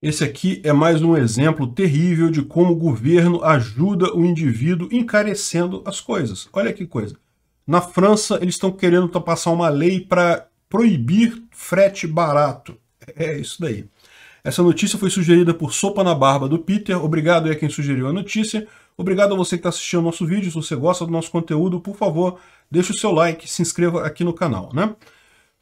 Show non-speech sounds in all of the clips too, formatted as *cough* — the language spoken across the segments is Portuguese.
Esse aqui é mais um exemplo terrível de como o governo ajuda o indivíduo encarecendo as coisas. Olha que coisa. Na França, eles estão querendo passar uma lei para proibir frete barato. É isso daí. Essa notícia foi sugerida por Sopa na Barba do Peter. Obrigado a quem sugeriu a notícia. Obrigado a você que está assistindo o nosso vídeo. Se você gosta do nosso conteúdo, por favor, deixe o seu like, se inscreva aqui no canal. né?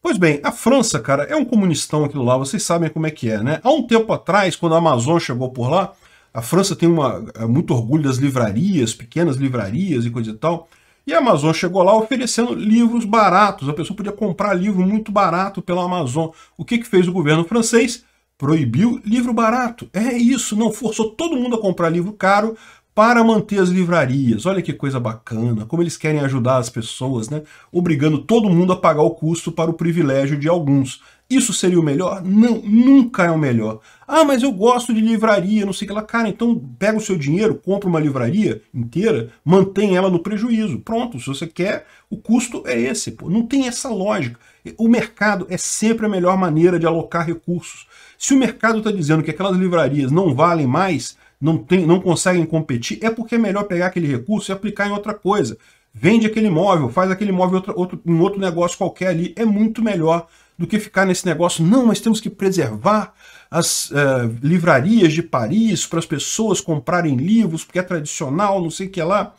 Pois bem, a França, cara, é um comunistão aquilo lá, vocês sabem como é que é, né? Há um tempo atrás, quando a Amazon chegou por lá, a França tem uma, é, muito orgulho das livrarias, pequenas livrarias e coisa e tal. E a Amazon chegou lá oferecendo livros baratos. A pessoa podia comprar livro muito barato pela Amazon. O que, que fez o governo francês? Proibiu livro barato. É isso, não forçou todo mundo a comprar livro caro para manter as livrarias. Olha que coisa bacana, como eles querem ajudar as pessoas, né? Obrigando todo mundo a pagar o custo para o privilégio de alguns. Isso seria o melhor? Não, nunca é o melhor. Ah, mas eu gosto de livraria, não sei o que lá. Cara, então pega o seu dinheiro, compra uma livraria inteira, mantém ela no prejuízo. Pronto, se você quer, o custo é esse. Pô. Não tem essa lógica. O mercado é sempre a melhor maneira de alocar recursos. Se o mercado está dizendo que aquelas livrarias não valem mais, não, tem, não conseguem competir, é porque é melhor pegar aquele recurso e aplicar em outra coisa. Vende aquele imóvel, faz aquele imóvel outro, outro, em outro negócio qualquer ali. É muito melhor do que ficar nesse negócio. Não, mas temos que preservar as uh, livrarias de Paris para as pessoas comprarem livros, porque é tradicional, não sei o que lá.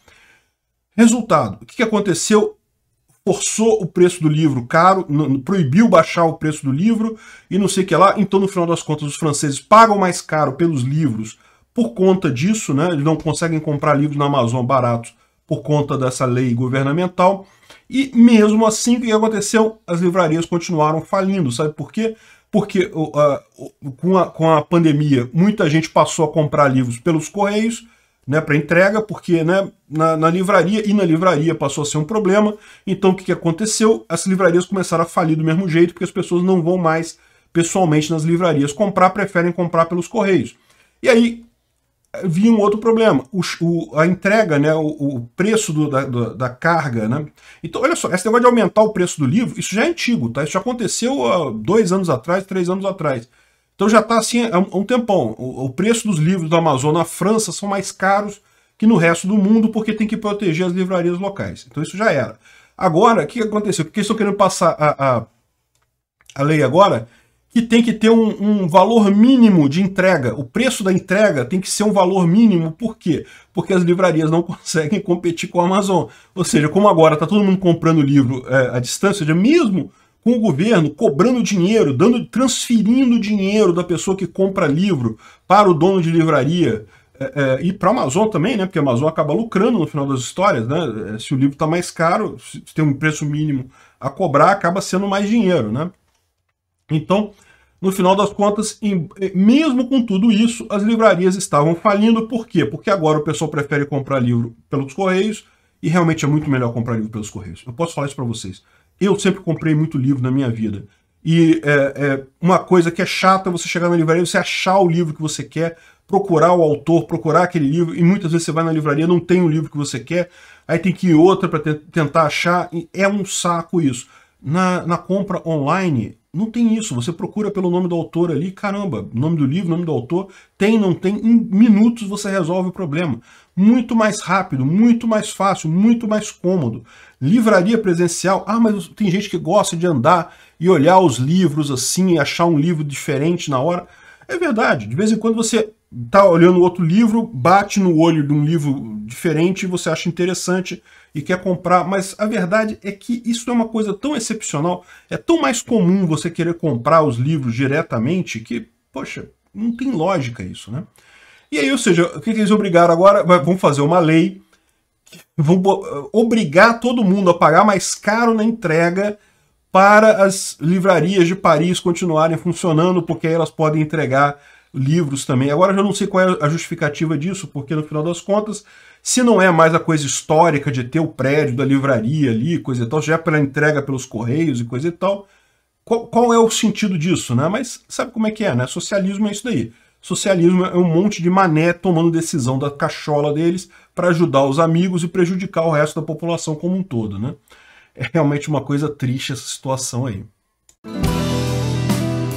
Resultado, o que, que aconteceu? Forçou o preço do livro caro, proibiu baixar o preço do livro e não sei o que lá. Então, no final das contas, os franceses pagam mais caro pelos livros por conta disso, né, eles não conseguem comprar livros na Amazon baratos por conta dessa lei governamental. E mesmo assim, o que aconteceu? As livrarias continuaram falindo, sabe por quê? Porque uh, com, a, com a pandemia, muita gente passou a comprar livros pelos correios, né, para entrega, porque né, na, na, livraria e na livraria passou a ser um problema. Então o que, que aconteceu? As livrarias começaram a falir do mesmo jeito, porque as pessoas não vão mais pessoalmente nas livrarias comprar, preferem comprar pelos correios. E aí havia um outro problema, o, o, a entrega, né, o, o preço do, da, do, da, carga. Né? Então, olha só, esse negócio de aumentar o preço do livro, isso já é antigo, tá? isso já aconteceu há dois anos atrás, três anos atrás. Então já está assim há um tempão. O, preço dos livros da Amazônia na França são mais caros que no resto do mundo porque tem que proteger as livrarias locais. Então isso já era. Agora, o que aconteceu? Porque eles estão querendo passar a, a, a lei agora que tem que ter um, um, valor mínimo de entrega. O preço da entrega tem que ser um valor mínimo. Por quê? Porque as livrarias não *laughs* conseguem competir com a Amazon. Ou seja, como agora está todo mundo comprando livro é, à distância, mesmo com o governo cobrando dinheiro, dando, transferindo dinheiro da pessoa que compra livro para o dono de livraria, é, é, e para a Amazon também, né? Porque a Amazon acaba lucrando no final das histórias, né? É, se o livro está mais caro, se tem um preço mínimo a cobrar, acaba sendo mais dinheiro, né? Então, no final das contas, em, eh, mesmo com tudo isso, as livrarias estavam falindo. Por quê? Porque agora o pessoal prefere comprar livro pelos correios e realmente é muito melhor comprar livro pelos correios. Eu posso falar isso para vocês. Eu sempre comprei muito livro na minha vida. E é, é, uma coisa que é chata é você chegar na livraria, você achar o livro que você quer, procurar o autor, procurar aquele livro, e muitas vezes você vai na livraria não tem o livro que você quer, aí tem que ir outra para tentar achar, é um saco isso. Na, na compra online, não tem isso. Você procura pelo nome do autor ali, caramba, nome do livro, nome do autor, tem, não tem, em minutos você resolve o problema. Muito mais rápido, muito mais fácil, muito mais cômodo. Livraria presencial, ah, mas tem gente que gosta de andar e olhar os livros assim, e achar um livro diferente na hora. É verdade, de vez em quando você tá olhando outro livro, bate no olho de um livro diferente e você acha interessante e quer comprar, mas a verdade é que isso é uma coisa tão excepcional, é tão mais comum você querer comprar os livros diretamente que, poxa, não tem lógica isso, né? E aí, ou seja, o que eles obrigaram agora? Vão fazer uma lei, vão eh, obrigar todo mundo a pagar mais caro na entrega para as livrarias de Paris continuarem funcionando, porque aí elas podem entregar livros também. Agora eu já não sei qual é a justificativa disso, porque no final das contas, se não é mais a coisa histórica de ter o prédio da livraria ali, coisa e tal, já é pela entrega pelos correios e coisa e tal, qual, qual é o sentido disso, né? Mas sabe como é que é, né? Socialismo é isso daí. Socialismo é um monte de mané tomando decisão da cachola deles para ajudar os amigos e prejudicar o resto da população como um todo, né? É realmente uma coisa triste essa situação aí.